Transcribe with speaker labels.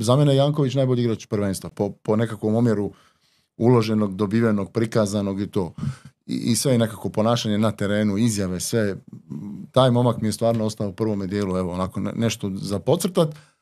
Speaker 1: Za mene je Janković najbolji igrač prvenstva po, po nekakvom omjeru uloženog, dobivenog, prikazanog i to. I, i sve i nekako ponašanje na terenu, izjave, sve. Taj momak mi je stvarno ostao u prvome dijelu, evo, onako nešto za pocrtat